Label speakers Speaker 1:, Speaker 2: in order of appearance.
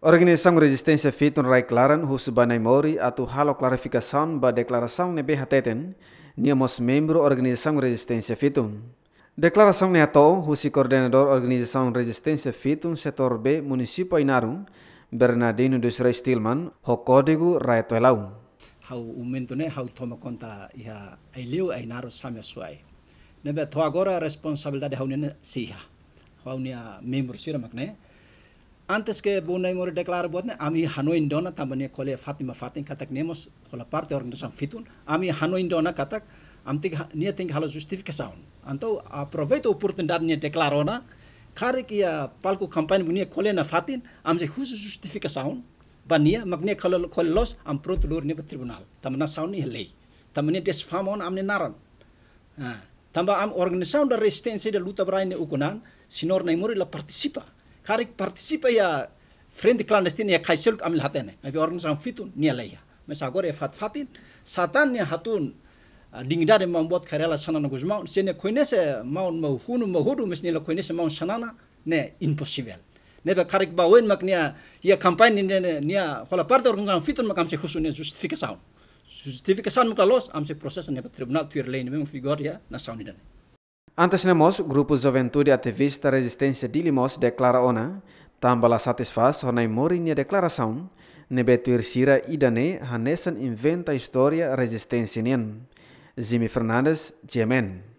Speaker 1: Organisasi resistensi fitun rai klaran hus banai mori atau halo clarificação ba declaração nebe hateten niamos membro organisasi resistensi fitun. Declaração ne atou husi koordinator organisasi resistensi fitun setor B munisipo Inarum Bernardino dos Reis Tilman ho código raetuelau.
Speaker 2: Hau ne hau toma konta iha ailiu ainaru samia suai. Nebe to agora responsabilidade hau nene siha. Hau nia membro siramak ne antes que bunai mori deklar buatnya ami Hanoi Indona tambahnya kole Fatima Fatim katak nemos kola partai organisasi fitun ami Hanoi Indona katak amtik nia ting halo justifikasi anto aproveito nia deklarona kare kia palku kampanye bunia kole na fatin amse khusus justifikasi bania magnia kole kole los am prot lur ne tribunal tamna saun nia helei tamne des famon amne naran ah, tamba am organisasi da resistensi da luta beraine ukunan sinor mori la partisipa karik participa ya friend clandestine ya kaisel amil haten ya bi orang sang fitun nia leya mesagor ya fat fatin satan ya hatun ah, dingdare membuat karela sanana guzmaun sene koinese maun mau hunu mes hudu koinese koine se maun sanana ne impossible nebe karik bawen mak nia ya kampanye nia nia hola parte orang sang fitun makam se khusune justifikasi justifikasi mak los am se proses ne tribunal tuir lain memang figure ya na
Speaker 1: Antes nemos, Grupo Juventude Ativista Resistência de Limos declara ona, tambala satisfaz honai morinia declaração, nebetuir sira idane hanesan inventa história resistência nien. Zimi Fernandes, Gemen.